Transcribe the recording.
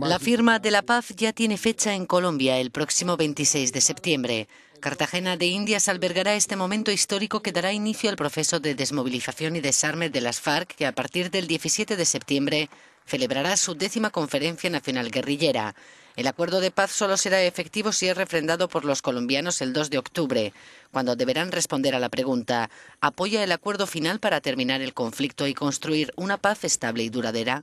La firma de la paz ya tiene fecha en Colombia el próximo 26 de septiembre. Cartagena de Indias albergará este momento histórico que dará inicio al proceso de desmovilización y desarme de las FARC que a partir del 17 de septiembre celebrará su décima conferencia nacional guerrillera. El acuerdo de paz solo será efectivo si es refrendado por los colombianos el 2 de octubre, cuando deberán responder a la pregunta ¿apoya el acuerdo final para terminar el conflicto y construir una paz estable y duradera?